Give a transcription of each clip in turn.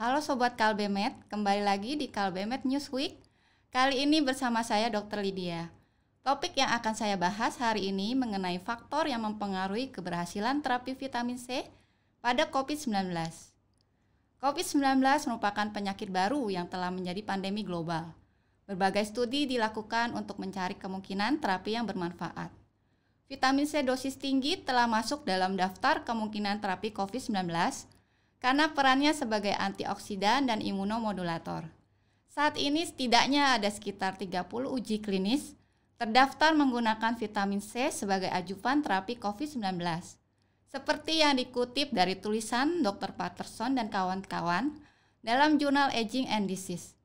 Halo Sobat Kalbemet, kembali lagi di Kalbemet Newsweek. Kali ini bersama saya Dr. Lydia. Topik yang akan saya bahas hari ini mengenai faktor yang mempengaruhi keberhasilan terapi vitamin C pada COVID-19. COVID-19 merupakan penyakit baru yang telah menjadi pandemi global. Berbagai studi dilakukan untuk mencari kemungkinan terapi yang bermanfaat. Vitamin C dosis tinggi telah masuk dalam daftar kemungkinan terapi COVID-19 karena perannya sebagai antioksidan dan imunomodulator. Saat ini setidaknya ada sekitar 30 uji klinis terdaftar menggunakan vitamin C sebagai ajupan terapi COVID-19. Seperti yang dikutip dari tulisan Dr. Patterson dan kawan-kawan dalam jurnal Aging and Disease.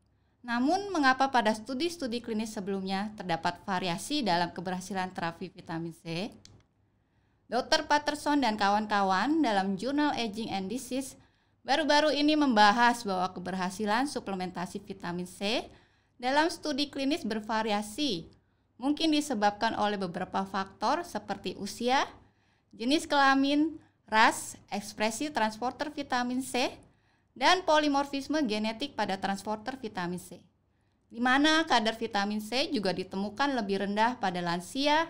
Namun, mengapa pada studi-studi klinis sebelumnya terdapat variasi dalam keberhasilan terapi vitamin C? Dr. Patterson dan kawan-kawan dalam jurnal Aging and Disease baru-baru ini membahas bahwa keberhasilan suplementasi vitamin C dalam studi klinis bervariasi, mungkin disebabkan oleh beberapa faktor seperti usia, jenis kelamin, ras, ekspresi transporter vitamin C, dan polimorfisme genetik pada transporter vitamin C. Di mana kadar vitamin C juga ditemukan lebih rendah pada lansia,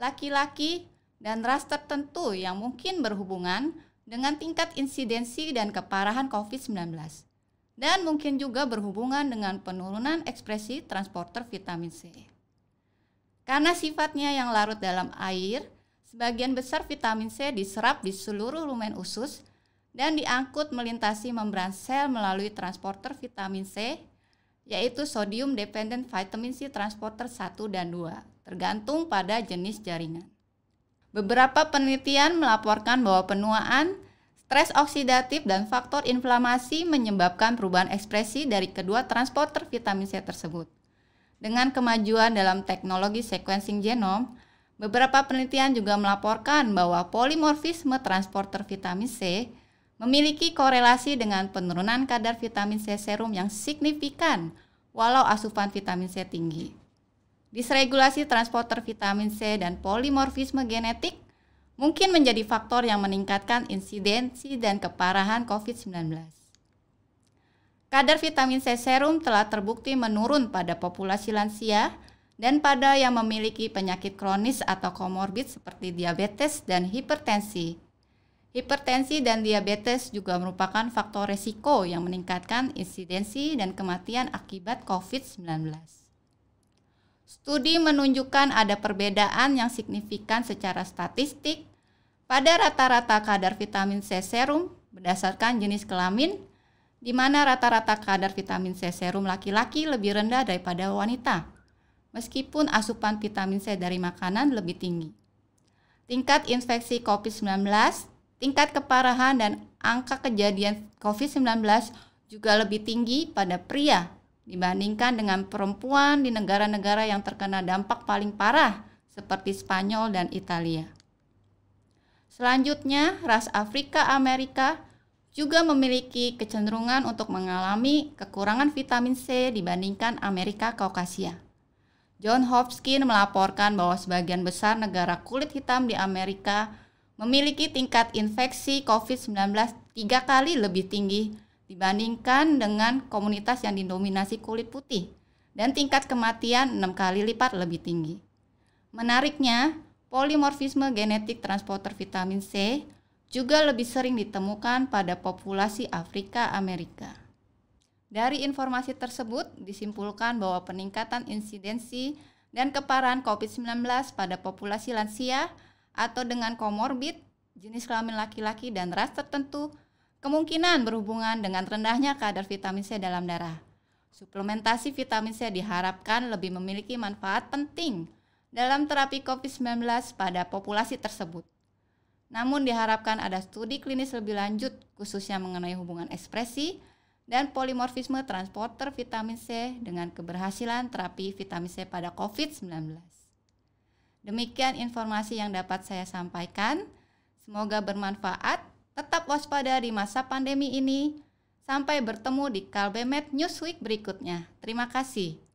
laki-laki, dan ras tertentu yang mungkin berhubungan dengan tingkat insidensi dan keparahan COVID-19 dan mungkin juga berhubungan dengan penurunan ekspresi transporter vitamin C. Karena sifatnya yang larut dalam air, sebagian besar vitamin C diserap di seluruh lumen usus dan diangkut melintasi membran sel melalui transporter vitamin C, yaitu sodium dependent vitamin C transporter 1 dan 2, tergantung pada jenis jaringan. Beberapa penelitian melaporkan bahwa penuaan, stres oksidatif, dan faktor inflamasi menyebabkan perubahan ekspresi dari kedua transporter vitamin C tersebut. Dengan kemajuan dalam teknologi sequencing genom, beberapa penelitian juga melaporkan bahwa polimorfisme transporter vitamin C memiliki korelasi dengan penurunan kadar vitamin C serum yang signifikan walau asupan vitamin C tinggi disregulasi transporter vitamin C dan polimorfisme genetik mungkin menjadi faktor yang meningkatkan insidensi dan keparahan COVID-19. Kadar vitamin C serum telah terbukti menurun pada populasi lansia dan pada yang memiliki penyakit kronis atau komorbid seperti diabetes dan hipertensi. Hipertensi dan diabetes juga merupakan faktor resiko yang meningkatkan insidensi dan kematian akibat COVID-19. Studi menunjukkan ada perbedaan yang signifikan secara statistik pada rata-rata kadar vitamin C serum berdasarkan jenis kelamin, di mana rata-rata kadar vitamin C serum laki-laki lebih rendah daripada wanita, meskipun asupan vitamin C dari makanan lebih tinggi. Tingkat infeksi COVID-19, tingkat keparahan, dan angka kejadian COVID-19 juga lebih tinggi pada pria dibandingkan dengan perempuan di negara-negara yang terkena dampak paling parah seperti Spanyol dan Italia. Selanjutnya, ras Afrika Amerika juga memiliki kecenderungan untuk mengalami kekurangan vitamin C dibandingkan Amerika Kaukasia. John Hopkins melaporkan bahwa sebagian besar negara kulit hitam di Amerika memiliki tingkat infeksi COVID-19 tiga kali lebih tinggi dibandingkan dengan komunitas yang didominasi kulit putih dan tingkat kematian 6 kali lipat lebih tinggi. Menariknya, polimorfisme genetik transporter vitamin C juga lebih sering ditemukan pada populasi Afrika Amerika. Dari informasi tersebut disimpulkan bahwa peningkatan insidensi dan keparahan COVID-19 pada populasi lansia atau dengan komorbid, jenis kelamin laki-laki dan ras tertentu Kemungkinan berhubungan dengan rendahnya kadar vitamin C dalam darah. Suplementasi vitamin C diharapkan lebih memiliki manfaat penting dalam terapi COVID-19 pada populasi tersebut. Namun diharapkan ada studi klinis lebih lanjut khususnya mengenai hubungan ekspresi dan polimorfisme transporter vitamin C dengan keberhasilan terapi vitamin C pada COVID-19. Demikian informasi yang dapat saya sampaikan. Semoga bermanfaat. Tetap waspada di masa pandemi ini. Sampai bertemu di Kalbemet Newsweek berikutnya. Terima kasih.